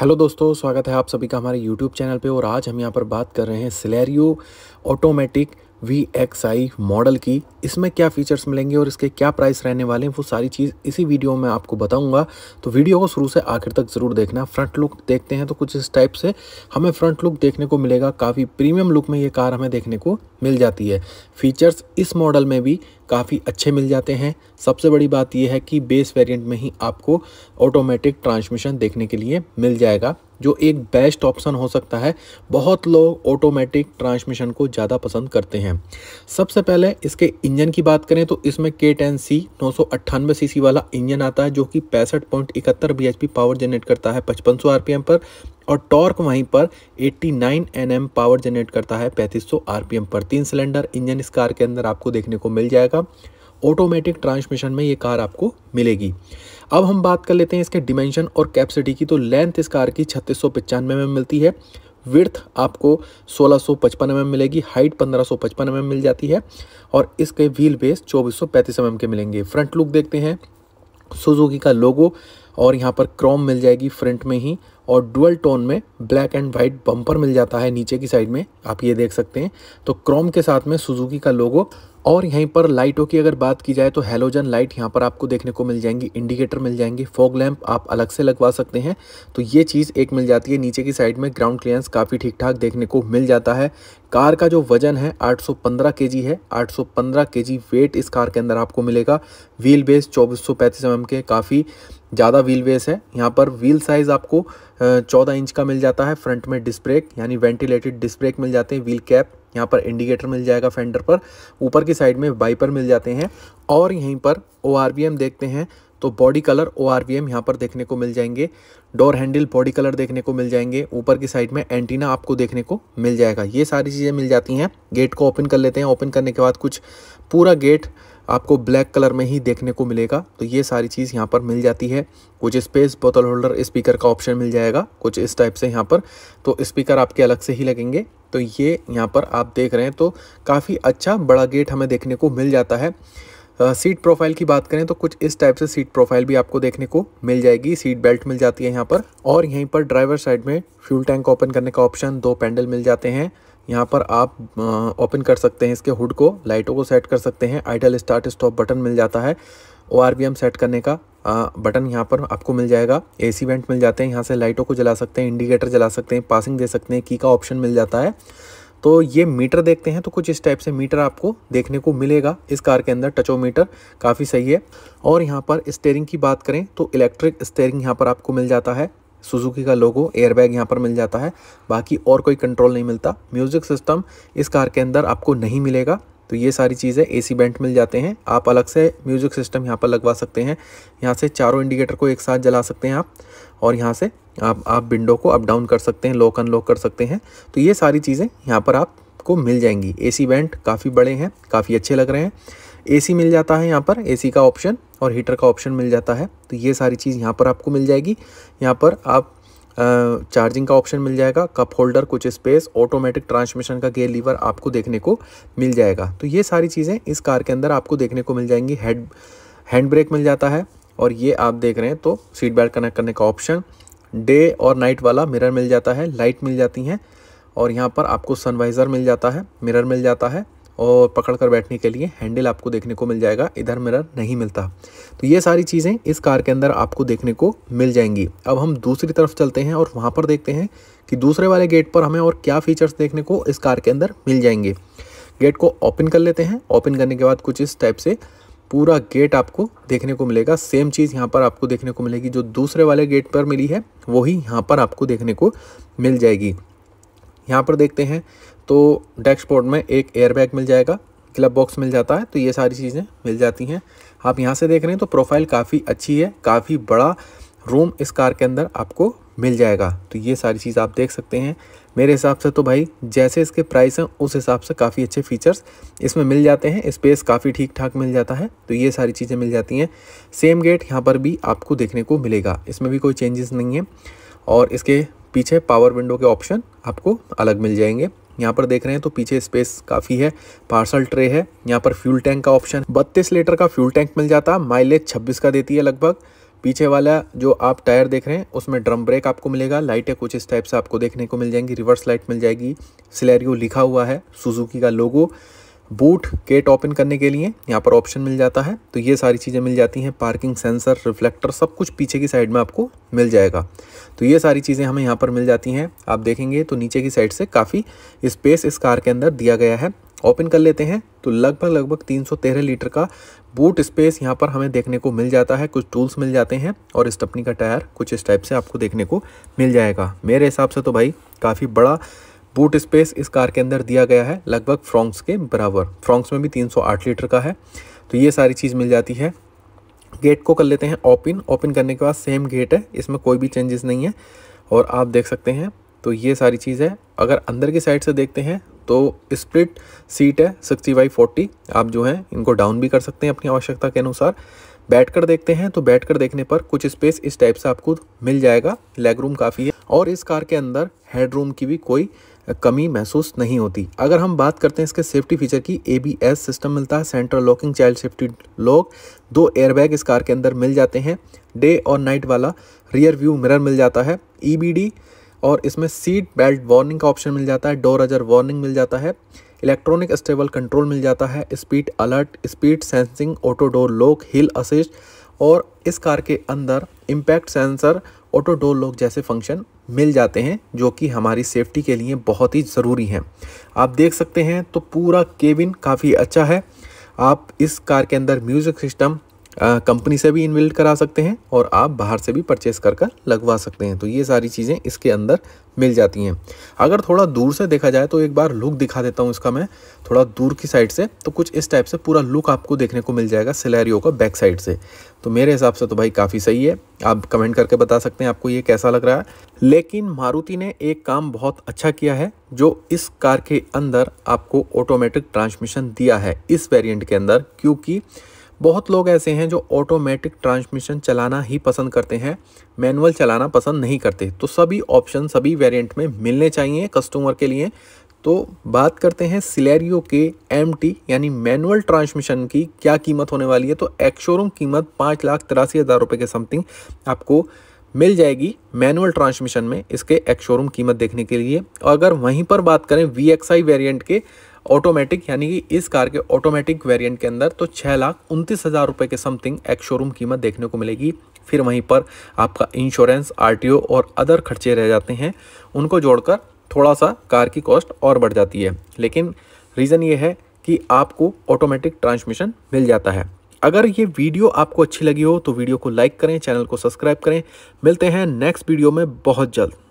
hello दोस्तों स्वागत है आप सभी का हमारे यूट्यूब चैनल पे और आज हम यहाँ पर बात कर रहे हैं Celerio automatic V X I model की इसमें क्या फीचर्स मिलेंगे और इसके क्या प्राइस रहने वाले हैं वो सारी चीज़ इसी वीडियो में आपको बताऊंगा तो वीडियो को शुरू से आखिर तक ज़रूर देखना फ्रंट लुक देखते हैं तो कुछ इस टाइप से हमें फ्रंट लुक देखने को मिलेगा काफ़ी प्रीमियम लुक में ये कार हमें देखने को मिल जाती है फीचर्स इस मॉडल में भी काफ़ी अच्छे मिल जाते हैं सबसे बड़ी बात यह है कि बेस वेरिएंट में ही आपको ऑटोमेटिक ट्रांसमिशन देखने के लिए मिल जाएगा जो एक बेस्ट ऑप्शन हो सकता है बहुत लोग ऑटोमेटिक ट्रांसमिशन को ज़्यादा पसंद करते हैं सबसे पहले इसके इंजन की बात करें तो इसमें के टेन सी नौ सौ अट्ठानवे सी वाला इंजन आता है जो कि पैंसठ पॉइंट इकहत्तर बी पावर जनरेट करता है पचपन सौ आर पर और टॉर्क वहीं पर 89 एम पावर जनरेट करता है 3500 आरपीएम पर तीन सिलेंडर इंजन इस कार के अंदर आपको देखने को मिल जाएगा ऑटोमेटिक ट्रांसमिशन में ये कार आपको मिलेगी अब हम बात कर लेते हैं इसके डिमेंशन और कैपेसिटी की तो लेंथ इस कार की छत्तीस में मिलती है विर्थ आपको 1655 mm मिलेगी हाइट 1555 mm मिल जाती है और इसके व्हील बेस 2435 mm के मिलेंगे फ्रंट लुक देखते हैं सुजुकी का लोगो और यहाँ पर क्रोम मिल जाएगी फ्रंट में ही और डुअल टोन में ब्लैक एंड वाइट बम्पर मिल जाता है नीचे की साइड में आप ये देख सकते हैं तो क्रोम के साथ में सुजुकी का लोगो और यहीं पर लाइटों की अगर बात की जाए तो हेलोजन लाइट यहाँ पर आपको देखने को मिल जाएंगी इंडिकेटर मिल जाएंगे फॉग लैंप आप अलग से लगवा सकते हैं तो ये चीज़ एक मिल जाती है नीचे की साइड में ग्राउंड क्लियरेंस काफ़ी ठीक ठाक देखने को मिल जाता है कार का जो वजन है 815 केजी है 815 केजी वेट इस कार के अंदर आपको मिलेगा व्हील बेस चौबीस सौ के काफ़ी ज़्यादा व्हील बेस है यहाँ पर व्हील साइज़ आपको 14 इंच का मिल जाता है फ्रंट में डिस्क ब्रेक यानी वेंटिलेटेड डिस्क ब्रेक मिल जाते हैं व्हील कैप यहाँ पर इंडिकेटर मिल जाएगा फेंडर पर ऊपर की साइड में वाइपर मिल जाते हैं और यहीं पर ओ देखते हैं तो body colour O R V M यहाँ पर देखने को मिल जाएंगे डोर हैंडल बॉडी कलर देखने को मिल जाएंगे ऊपर की साइड में एंटीना आपको देखने को मिल जाएगा ये सारी चीज़ें मिल जाती हैं गेट को ओपन कर लेते हैं ओपन करने के बाद कुछ पूरा गेट आपको ब्लैक कलर में ही देखने को मिलेगा तो ये सारी चीज़ यहाँ पर मिल जाती है कुछ स्पेस बोतल होल्डर स्पीकर का ऑप्शन मिल जाएगा कुछ इस टाइप से यहाँ पर तो स्पीकर आपके अलग से ही लगेंगे तो ये यहाँ पर आप देख रहे हैं तो काफ़ी अच्छा बड़ा गेट हमें देखने को मिल जाता है सीट uh, प्रोफाइल की बात करें तो कुछ इस टाइप से सीट प्रोफाइल भी आपको देखने को मिल जाएगी सीट बेल्ट मिल जाती है यहाँ पर और यहीं पर ड्राइवर साइड में फ्यूल टैंक ओपन करने का ऑप्शन दो पैंडल मिल जाते हैं यहाँ पर आप ओपन कर सकते हैं इसके हुड को लाइटों को सेट कर सकते हैं आइडल स्टार्ट स्टॉप बटन मिल जाता है ओ सेट करने का आ, बटन यहाँ पर आपको मिल जाएगा एसी वेंट मिल जाते हैं यहाँ से लाइटों को जला सकते हैं इंडिकेटर जला सकते हैं पासिंग दे सकते हैं की का ऑप्शन मिल जाता है तो ये मीटर देखते हैं तो कुछ इस टाइप से मीटर आपको देखने को मिलेगा इस कार के अंदर टचो मीटर काफ़ी सही है और यहाँ पर स्टेयरिंग की बात करें तो इलेक्ट्रिक स्टेयरिंग यहाँ पर आपको मिल जाता है सुजुकी का लोगो एयरबैग यहाँ पर मिल जाता है बाकी और कोई कंट्रोल नहीं मिलता म्यूज़िक सिस्टम इस कार के अंदर आपको नहीं मिलेगा तो ये सारी चीज़ें ए सी बेंट मिल जाते हैं आप अलग से म्यूज़िक सिस्टम यहाँ पर लगवा सकते हैं यहाँ से चारों इंडिकेटर को एक साथ जला सकते हैं आप और यहाँ से आप आप विंडो को अप डाउन कर सकते हैं लॉक अनलॉक कर सकते हैं तो ये सारी चीज़ें यहाँ पर आपको मिल जाएंगी ए सी बेंट काफ़ी बड़े हैं काफ़ी अच्छे लग रहे हैं ए सी मिल जाता है यहाँ पर ए सी का ऑप्शन और हीटर का ऑप्शन मिल जाता है तो ये सारी चीज़ यहाँ पर आपको मिल जाएगी यहाँ पर आप चार्जिंग का ऑप्शन मिल जाएगा कप होल्डर कुछ स्पेस ऑटोमेटिक ट्रांसमिशन का गेयर लीवर आपको देखने को मिल जाएगा तो ये सारी चीज़ें इस कार के अंदर आपको देखने को मिल जाएंगी हेड हैंड ब्रेक मिल जाता है और ये आप देख रहे हैं तो सीट बेल्ट कनेक्ट करने का ऑप्शन डे और नाइट वाला मिरर मिल जाता है लाइट मिल जाती हैं और यहाँ पर आपको सनवाइज़र मिल जाता है मिरर मिल जाता है और पकड़ कर बैठने के लिए हैंडल आपको देखने को मिल जाएगा इधर मिरर नहीं मिलता तो ये सारी चीज़ें इस कार के अंदर आपको देखने को मिल जाएंगी अब हम दूसरी तरफ चलते हैं और वहाँ पर देखते हैं कि दूसरे वाले गेट पर हमें और क्या फ़ीचर्स देखने को इस कार के अंदर मिल जाएंगे गेट को ओपन कर लेते हैं ओपन करने के बाद कुछ इस टाइप से पूरा गेट आपको देखने को मिलेगा सेम चीज़ यहाँ पर आपको देखने को मिलेगी जो दूसरे वाले गेट पर मिली है वही यहाँ पर आपको देखने को मिल जाएगी यहाँ पर देखते हैं तो डैशबोर्ड में एक एयरबैग मिल जाएगा क्लब बॉक्स मिल जाता है तो ये सारी चीज़ें मिल जाती हैं आप यहाँ से देख रहे हैं तो प्रोफाइल काफ़ी अच्छी है काफ़ी बड़ा रूम इस कार के अंदर आपको मिल जाएगा तो ये सारी चीज़ आप देख सकते हैं मेरे हिसाब से तो भाई जैसे इसके प्राइस हैं उस हिसाब से काफ़ी अच्छे फीचर्स इसमें मिल जाते हैं स्पेस काफ़ी ठीक ठाक मिल जाता है तो ये सारी चीज़ें मिल जाती हैं सेम गेट यहाँ पर भी आपको देखने को मिलेगा इसमें भी कोई चेंजेस नहीं है और इसके पीछे पावर विंडो के ऑप्शन आपको अलग मिल जाएंगे यहाँ पर देख रहे हैं तो पीछे स्पेस काफ़ी है पार्सल ट्रे है यहाँ पर फ्यूल टैंक का ऑप्शन बत्तीस लीटर का फ्यूल टैंक मिल जाता है माइलेज छब्बीस का देती है लगभग पीछे वाला जो आप टायर देख रहे हैं उसमें ड्रम ब्रेक आपको मिलेगा लाइटें कुछ इस टाइप से आपको देखने को मिल जाएंगी रिवर्स लाइट मिल जाएगी सिलेरियो लिखा हुआ है सुजुकी का लोगो बूट गेट ओपन करने के लिए यहाँ पर ऑप्शन मिल जाता है तो ये सारी चीज़ें मिल जाती हैं पार्किंग सेंसर रिफ्लेक्टर सब कुछ पीछे की साइड में आपको मिल जाएगा तो ये सारी चीज़ें हमें यहाँ पर मिल जाती हैं आप देखेंगे तो नीचे की साइड से काफ़ी स्पेस इस कार के अंदर दिया गया है ओपन कर लेते हैं तो लगभग लगभग तीन लीटर का बूट स्पेस यहाँ पर हमें देखने को मिल जाता है कुछ टूल्स मिल जाते हैं और स्टपनी का टायर कुछ इस टाइप से आपको देखने को मिल जाएगा मेरे हिसाब से तो भाई काफ़ी बड़ा बूट स्पेस इस कार के अंदर दिया गया है लगभग फ्रॉन्क्स के बराबर फ्रॉन्क्स में भी 308 लीटर का है तो ये सारी चीज़ मिल जाती है गेट को कर लेते हैं ओपन ओपन करने के बाद सेम गेट है इसमें कोई भी चेंजेस नहीं है और आप देख सकते हैं तो ये सारी चीज़ है अगर अंदर की साइड से देखते हैं तो स्प्लिट सीट है सिक्सटी बाई फोर्टी आप जो है इनको डाउन भी कर सकते हैं अपनी आवश्यकता के अनुसार बैठकर देखते हैं तो बैठकर देखने पर कुछ स्पेस इस टाइप से आपको मिल जाएगा लेग रूम काफ़ी है और इस कार के अंदर हेड रूम की भी कोई कमी महसूस नहीं होती अगर हम बात करते हैं इसके सेफ्टी फीचर की ए सिस्टम मिलता है central locking child safety lock दो एयरबैग इस कार के अंदर मिल जाते हैं डे और नाइट वाला रियर व्यू मिरर मिल जाता है ई e और इसमें सीट बेल्ट वार्निंग का ऑप्शन मिल जाता है डोर अजर वार्निंग मिल जाता है इलेक्ट्रॉनिक स्टेबल कंट्रोल मिल जाता है speed alert speed sensing auto door lock hill assist और इस कार के अंदर impact sensor auto door lock जैसे फंक्शन मिल जाते हैं जो कि हमारी सेफ्टी के लिए बहुत ही ज़रूरी हैं आप देख सकते हैं तो पूरा केबिन काफ़ी अच्छा है आप इस कार के अंदर म्यूज़िक सिस्टम कंपनी से भी इनबिल्ड करा सकते हैं और आप बाहर से भी परचेस कर कर लगवा सकते हैं तो ये सारी चीज़ें इसके अंदर मिल जाती हैं अगर थोड़ा दूर से देखा जाए तो एक बार लुक दिखा देता हूँ इसका मैं थोड़ा दूर की साइड से तो कुछ इस टाइप से पूरा लुक आपको देखने को मिल जाएगा सिलेरियो का बैक साइड से तो मेरे हिसाब से तो भाई काफ़ी सही है आप कमेंट करके बता सकते हैं आपको ये कैसा लग रहा है लेकिन मारुति ने एक काम बहुत अच्छा किया है जो इस कार के अंदर आपको ऑटोमेटिक ट्रांसमिशन दिया है इस वेरियंट के अंदर क्योंकि बहुत लोग ऐसे हैं जो ऑटोमेटिक ट्रांसमिशन चलाना ही पसंद करते हैं मैनुअल चलाना पसंद नहीं करते तो सभी ऑप्शन सभी वेरिएंट में मिलने चाहिए कस्टमर के लिए तो बात करते हैं सिलेरियो के एम यानी मैनुअल ट्रांसमिशन की क्या कीमत होने वाली है तो एक्शोरूम कीमत पाँच लाख तिरासी हज़ार रुपये के समथिंग आपको मिल जाएगी मैनुअल ट्रांसमिशन में इसके एक्शोरूम कीमत देखने के लिए और अगर वहीं पर बात करें वी एक्स आई वेरियंट के ऑटोमेटिक यानी कि इस कार के ऑटोमेटिक वेरिएंट के अंदर तो छः लाख उनतीस हज़ार रुपये के समथिंग एक शोरूम कीमत देखने को मिलेगी फिर वहीं पर आपका इंश्योरेंस आरटीओ और अदर खर्चे रह जाते हैं उनको जोड़कर थोड़ा सा कार की कॉस्ट और बढ़ जाती है लेकिन रीज़न ये है कि आपको ऑटोमेटिक ट्रांसमिशन मिल जाता है अगर ये वीडियो आपको अच्छी लगी हो तो वीडियो को लाइक करें चैनल को सब्सक्राइब करें मिलते हैं नेक्स्ट वीडियो में बहुत जल्द